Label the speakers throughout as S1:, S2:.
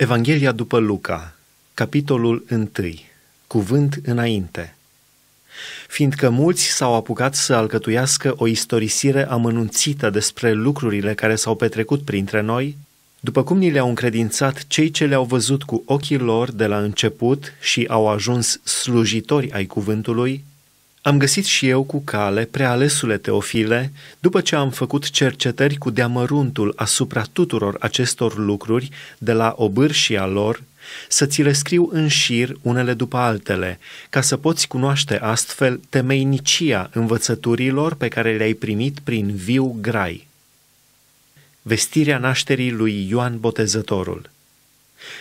S1: Evanghelia după Luca, capitolul 1. Cuvânt înainte. Fiindcă mulți s-au apucat să alcătuiască o istorisire amănunțită despre lucrurile care s-au petrecut printre noi, după cum ni le-au încredințat cei ce le-au văzut cu ochii lor de la început și au ajuns slujitori ai cuvântului, am găsit și eu cu cale, prealesule Teofile, după ce am făcut cercetări cu deamăruntul asupra tuturor acestor lucruri, de la obârșia lor, să ți le scriu în șir unele după altele, ca să poți cunoaște astfel temeinicia învățăturilor pe care le-ai primit prin viu grai. Vestirea nașterii lui Ioan Botezătorul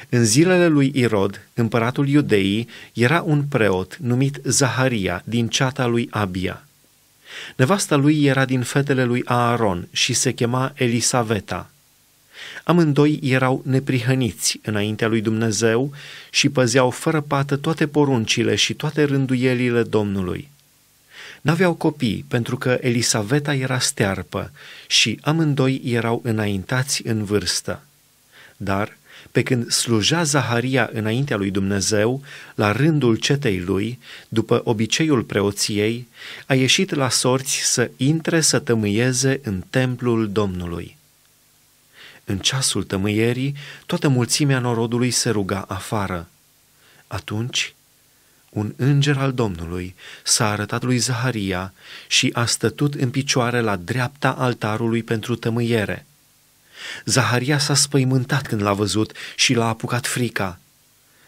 S1: în zilele lui Irod, împăratul iudeii, era un preot numit Zaharia din ceata lui Abia. Nevasta lui era din fetele lui Aaron și se chema Elisaveta. Amândoi erau neprihăniți înaintea lui Dumnezeu și păzeau fără pată toate poruncile și toate rânduielile Domnului. N-aveau copii pentru că Elisaveta era stearpă și amândoi erau înaintați în vârstă. Dar pe când sluja Zaharia înaintea lui Dumnezeu, la rândul cetei lui, după obiceiul preoției, a ieșit la sorți să intre să tămâieze în templul Domnului. În ceasul tămâierii, toată mulțimea norodului se ruga afară. Atunci, un înger al Domnului s-a arătat lui Zaharia și a stătut în picioare la dreapta altarului pentru tămâiere – Zaharia s-a spăimântat când l-a văzut și l-a apucat frica.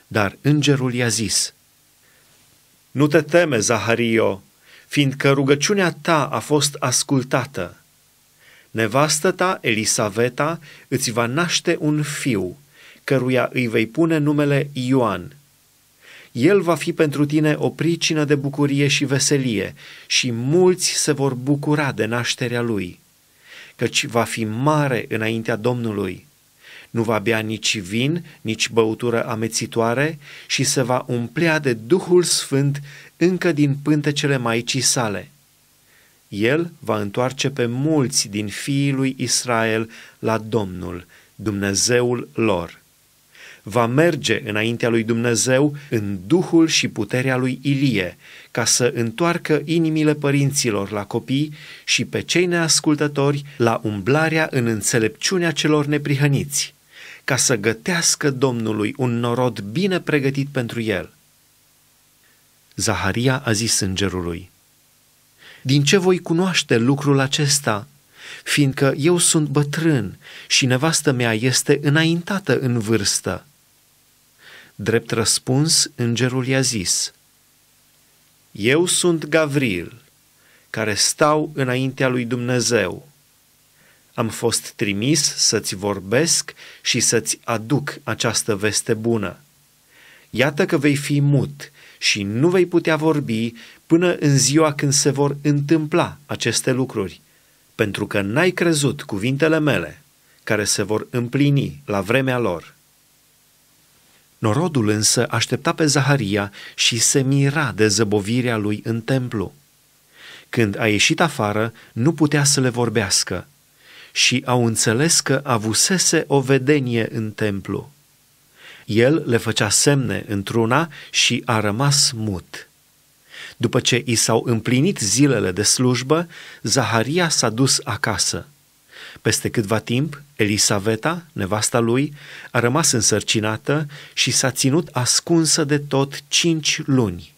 S1: Dar îngerul i-a zis, Nu te teme, Zahario, fiindcă rugăciunea ta a fost ascultată. Nevastă ta, Elisaveta, îți va naște un fiu, căruia îi vei pune numele Ioan. El va fi pentru tine o pricină de bucurie și veselie și mulți se vor bucura de nașterea lui.” căci va fi mare înaintea Domnului. Nu va bea nici vin, nici băutură amețitoare și se va umplea de Duhul Sfânt încă din pântecele Maicii sale. El va întoarce pe mulți din fiii lui Israel la Domnul, Dumnezeul lor va merge înaintea lui Dumnezeu în duhul și puterea lui Ilie, ca să întoarcă inimile părinților la copii și pe cei neascultători la umblarea în înțelepciunea celor neprihăniți, ca să gătească Domnului un norod bine pregătit pentru el. Zaharia a zis îngerului, Din ce voi cunoaște lucrul acesta, fiindcă eu sunt bătrân și nevastă mea este înaintată în vârstă. Drept răspuns, îngerul i-a zis, Eu sunt Gavril, care stau înaintea lui Dumnezeu. Am fost trimis să-ți vorbesc și să-ți aduc această veste bună. Iată că vei fi mut și nu vei putea vorbi până în ziua când se vor întâmpla aceste lucruri, pentru că n-ai crezut cuvintele mele, care se vor împlini la vremea lor. Norodul însă aștepta pe Zaharia și se mira de zăbovirea lui în templu. Când a ieșit afară, nu putea să le vorbească și au înțeles că avusese o vedenie în templu. El le făcea semne într-una și a rămas mut. După ce i s-au împlinit zilele de slujbă, Zaharia s-a dus acasă. Peste câtva timp, Elisaveta, nevasta lui, a rămas însărcinată și s-a ținut ascunsă de tot cinci luni.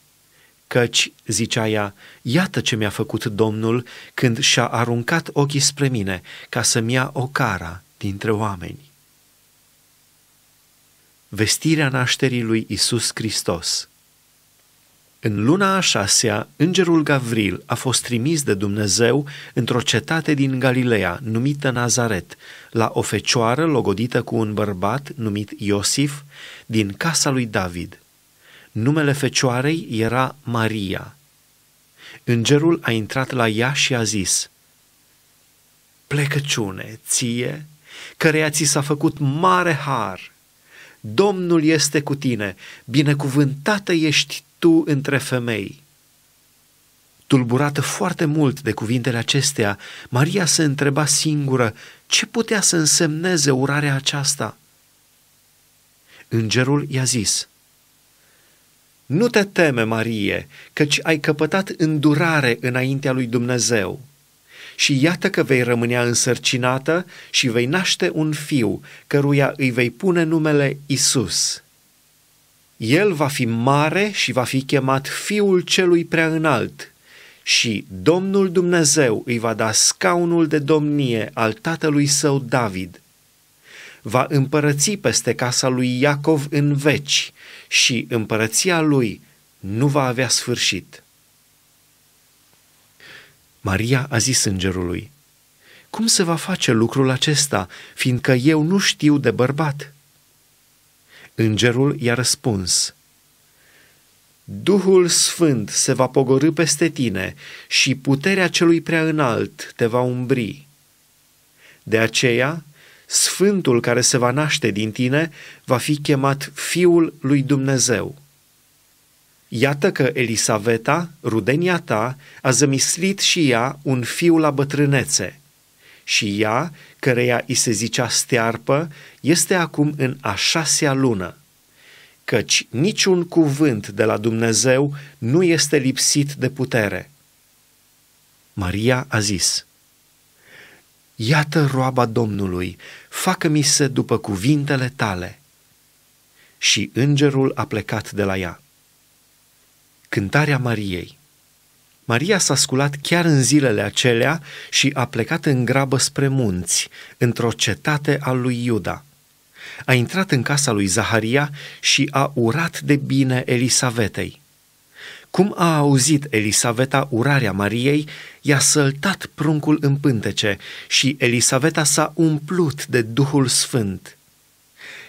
S1: Căci, zicea ea, iată ce mi-a făcut Domnul când și-a aruncat ochii spre mine ca să-mi ia o cara dintre oameni. Vestirea nașterii lui Isus Hristos – în luna a șasea, îngerul Gavril a fost trimis de Dumnezeu într-o cetate din Galileea, numită Nazaret, la o fecioară logodită cu un bărbat numit Iosif, din casa lui David. Numele fecioarei era Maria. Îngerul a intrat la ea și a zis, Plecăciune, ție, căreia ți s-a făcut mare har, Domnul este cu tine, binecuvântată ești tu între femei. Tulburată foarte mult de cuvintele acestea, Maria se întreba singură ce putea să însemneze urarea aceasta. Îngerul i-a zis, Nu te teme, Marie, căci ai căpătat îndurare înaintea lui Dumnezeu. Și iată că vei rămânea însărcinată și vei naște un fiu, căruia îi vei pune numele Isus. El va fi mare și va fi chemat Fiul Celui Prea Înalt și Domnul Dumnezeu îi va da scaunul de domnie al tatălui său David. Va împărăți peste casa lui Iacov în veci și împărăția lui nu va avea sfârșit. Maria a zis îngerului, Cum se va face lucrul acesta, fiindcă eu nu știu de bărbat?" Îngerul i-a răspuns, Duhul Sfânt se va pogorâ peste tine și puterea celui prea înalt te va umbri. De aceea, Sfântul care se va naște din tine va fi chemat Fiul lui Dumnezeu. Iată că Elisaveta, rudenia ta, a zămislit și ea un fiu la bătrânețe – și ea, căreia i se zicea stearpă, este acum în a șasea lună, căci niciun cuvânt de la Dumnezeu nu este lipsit de putere. Maria a zis, Iată roaba Domnului, facă-mi se după cuvintele tale. Și îngerul a plecat de la ea. Cântarea Mariei Maria s-a sculat chiar în zilele acelea și a plecat în grabă spre munți, într-o cetate a lui Iuda. A intrat în casa lui Zaharia și a urat de bine Elisavetei. Cum a auzit Elisaveta urarea Mariei, i-a săltat pruncul în pântece și Elisaveta s-a umplut de Duhul Sfânt.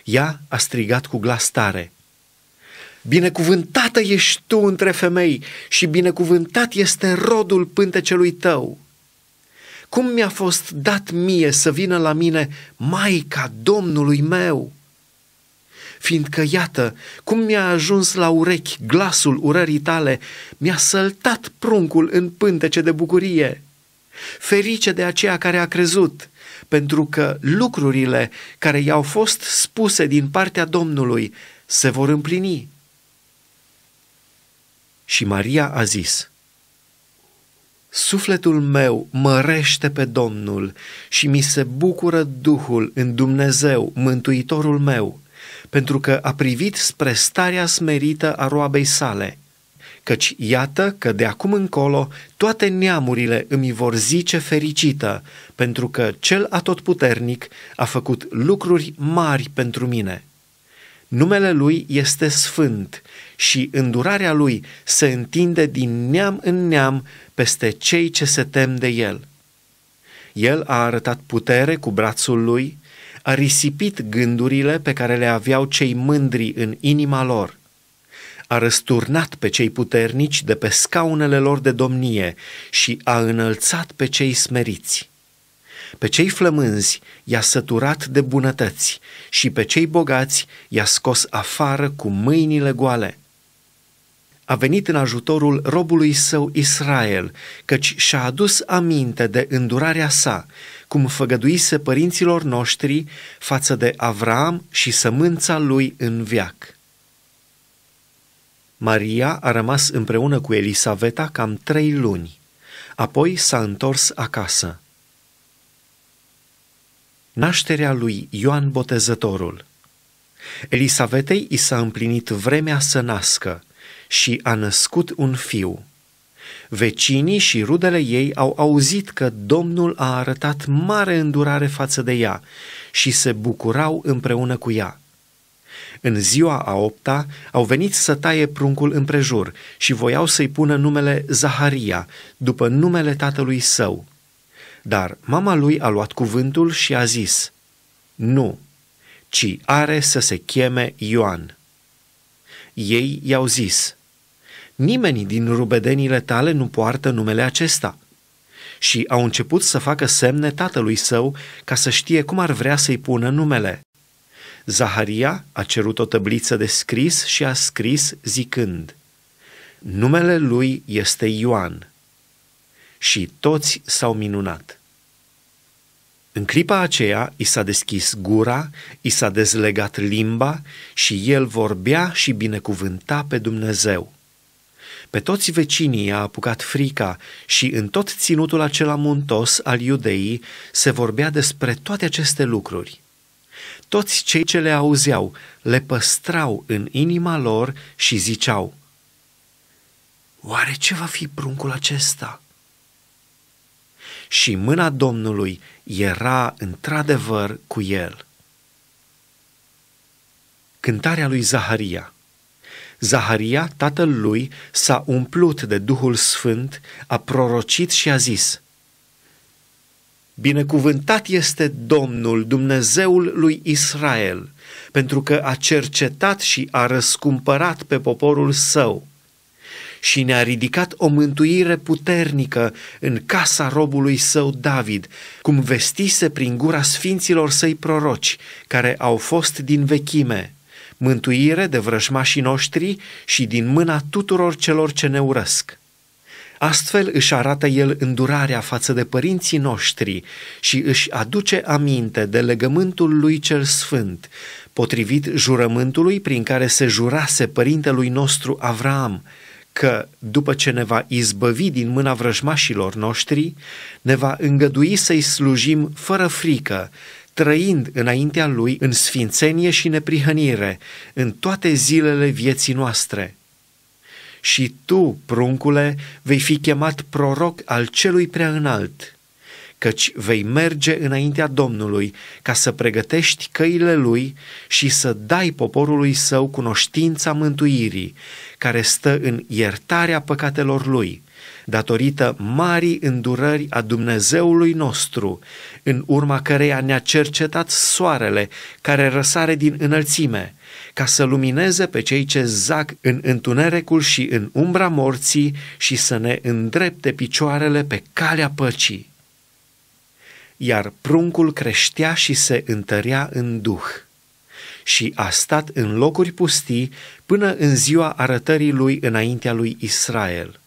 S1: Ea a strigat cu glas tare – Binecuvântată ești tu între femei și binecuvântat este rodul pântecelui tău. Cum mi-a fost dat mie să vină la mine Maica Domnului meu? Fiindcă, iată, cum mi-a ajuns la urechi glasul urării tale, mi-a săltat pruncul în pântece de bucurie. Ferice de aceea care a crezut, pentru că lucrurile care i-au fost spuse din partea Domnului se vor împlini. Și Maria a zis, Sufletul meu mărește pe Domnul și mi se bucură Duhul în Dumnezeu, Mântuitorul meu, pentru că a privit spre starea smerită a roabei sale, căci iată că de acum încolo toate neamurile îmi vor zice fericită, pentru că cel atotputernic a făcut lucruri mari pentru mine.” Numele lui este sfânt și îndurarea lui se întinde din neam în neam peste cei ce se tem de el. El a arătat putere cu brațul lui, a risipit gândurile pe care le aveau cei mândri în inima lor. A răsturnat pe cei puternici de pe scaunele lor de domnie și a înălțat pe cei smeriți. Pe cei flămânzi i-a săturat de bunătăți și pe cei bogați i-a scos afară cu mâinile goale. A venit în ajutorul robului său Israel, căci și-a adus aminte de îndurarea sa, cum făgăduise părinților noștri față de Avram și sămânța lui în viac. Maria a rămas împreună cu Elisaveta cam trei luni, apoi s-a întors acasă nașterea lui Ioan Botezătorul. Elisavetei i s-a împlinit vremea să nască și a născut un fiu. Vecinii și rudele ei au auzit că Domnul a arătat mare îndurare față de ea și se bucurau împreună cu ea. În ziua a opta au venit să taie pruncul împrejur și voiau să-i pună numele Zaharia, după numele tatălui său, dar mama lui a luat cuvântul și a zis, Nu, ci are să se cheme Ioan. Ei i-au zis, Nimeni din rubedenile tale nu poartă numele acesta. Și au început să facă semne tatălui său ca să știe cum ar vrea să-i pună numele. Zaharia a cerut o tăbliță de scris și a scris zicând, Numele lui este Ioan și toți s-au minunat. În clipa aceea i s-a deschis gura, i s-a dezlegat limba și el vorbea și binecuvânta pe Dumnezeu. Pe toți vecinii i a apucat frica și în tot ținutul acela muntos al iudeii se vorbea despre toate aceste lucruri. Toți cei ce le auzeau le păstrau în inima lor și ziceau, Oare ce va fi pruncul acesta?" și mâna Domnului era într-adevăr cu el. Cântarea lui Zaharia Zaharia, tatăl lui, s-a umplut de Duhul Sfânt, a prorocit și a zis, Binecuvântat este Domnul, Dumnezeul lui Israel, pentru că a cercetat și a răscumpărat pe poporul său și ne-a ridicat o mântuire puternică în casa robului său David, cum vestise prin gura sfinților săi proroci, care au fost din vechime, mântuire de vrăjmașii noștri și din mâna tuturor celor ce ne urăsc. Astfel își arată el îndurarea față de părinții noștri și își aduce aminte de legământul lui cel sfânt, potrivit jurământului prin care se jurase părintelui nostru Avram, că după ce ne va izbăvi din mâna vrăjmașilor noștri, ne va îngădui să-i slujim fără frică, trăind înaintea Lui în sfințenie și neprihănire, în toate zilele vieții noastre. Și tu, pruncule, vei fi chemat proroc al celui prea înalt, căci vei merge înaintea Domnului ca să pregătești căile lui și să dai poporului său cunoștința mântuirii, care stă în iertarea păcatelor lui, datorită marii îndurări a Dumnezeului nostru, în urma căreia ne-a cercetat soarele care răsare din înălțime, ca să lumineze pe cei ce zac în întunericul și în umbra morții și să ne îndrepte picioarele pe calea păcii iar pruncul creștea și se întărea în duh și a stat în locuri pustii până în ziua arătării lui înaintea lui Israel.